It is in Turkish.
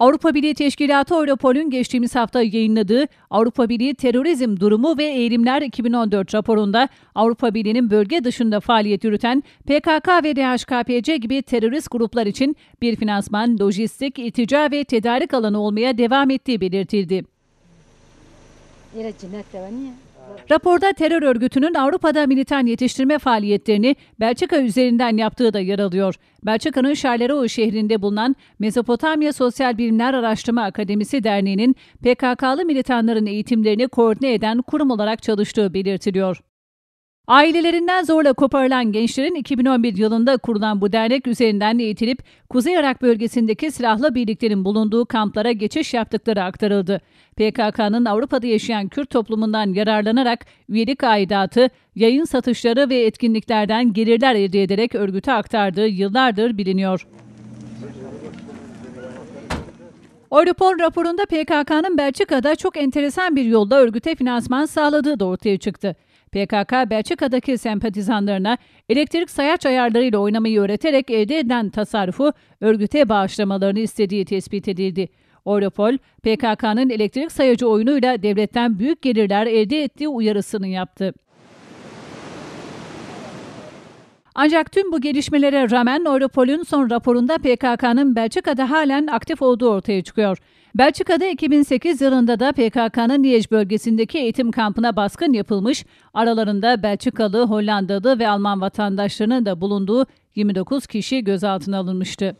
Avrupa Birliği Teşkilatı Europol'ün geçtiğimiz hafta yayınladığı Avrupa Birliği Terörizm Durumu ve Eğilimler 2014 raporunda Avrupa Birliği'nin bölge dışında faaliyet yürüten PKK ve DHKPC gibi terörist gruplar için bir finansman, lojistik, iltica ve tedarik alanı olmaya devam ettiği belirtildi. Raporda terör örgütünün Avrupa'da militan yetiştirme faaliyetlerini Belçika üzerinden yaptığı da yer alıyor. Belçika'nın Charleroi şehrinde bulunan Mezopotamya Sosyal Bilimler Araştırma Akademisi Derneği'nin PKK'lı militanların eğitimlerini koordine eden kurum olarak çalıştığı belirtiliyor. Ailelerinden zorla koparılan gençlerin 2011 yılında kurulan bu dernek üzerinden eğitilip Kuzey Irak bölgesindeki silahlı birliklerin bulunduğu kamplara geçiş yaptıkları aktarıldı. PKK'nın Avrupa'da yaşayan Kürt toplumundan yararlanarak üyelik aidatı, yayın satışları ve etkinliklerden gelirler elde ederek örgüte aktardığı yıllardır biliniyor. Europol raporunda PKK'nın Belçika'da çok enteresan bir yolda örgüte finansman sağladığı da ortaya çıktı. PKK, Belçika'daki sempatizanlarına elektrik sayaç ayarlarıyla oynamayı öğreterek elde eden tasarrufu örgüte bağışlamalarını istediği tespit edildi. Europol, PKK'nın elektrik sayacı oyunuyla devletten büyük gelirler elde ettiği uyarısını yaptı. Ancak tüm bu gelişmelere rağmen Europol'ün son raporunda PKK'nın Belçika'da halen aktif olduğu ortaya çıkıyor. Belçika'da 2008 yılında da PKK'nın Liej bölgesindeki eğitim kampına baskın yapılmış, aralarında Belçikalı, Hollandalı ve Alman vatandaşlarının da bulunduğu 29 kişi gözaltına alınmıştı.